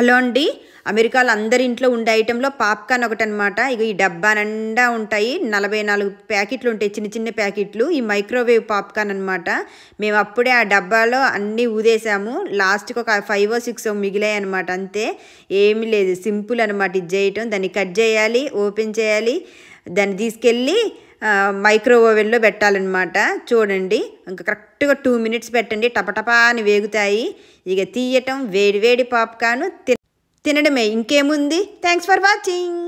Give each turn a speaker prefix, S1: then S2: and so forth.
S1: hello అండి అమెరికాలో అందరి ఇంట్లో ఉండే ఐటెంలో పాప్కార్న్ ఒకటి అనమాట ఇక ఈ డబ్బా నిండా ఉంటాయి నలభై నాలుగు ప్యాకెట్లు ఉంటాయి చిన్న చిన్న ప్యాకెట్లు ఈ మైక్రోవేవ్ పాప్కార్న్ అనమాట మేము అప్పుడే ఆ డబ్బాలో అన్నీ ఊదేసాము లాస్ట్కి ఒక ఫైవ్ సిక్స్ మిగిలాయి అనమాట అంతే ఏమీ లేదు సింపుల్ అనమాట ఇది చేయటం దాన్ని కట్ చేయాలి ఓపెన్ చేయాలి దాన్ని తీసుకెళ్ళి మైక్రో ఓవెన్లో పెట్టాలన్నమాట చూడండి ఇంకా కరెక్ట్గా టూ మినిట్స్ పెట్టండి టపటపా అని వేగుతాయి ఇక తీయటం వేడి వేడి పాప్కాను తినడమే ఇంకేముంది థ్యాంక్స్ ఫర్ వాచింగ్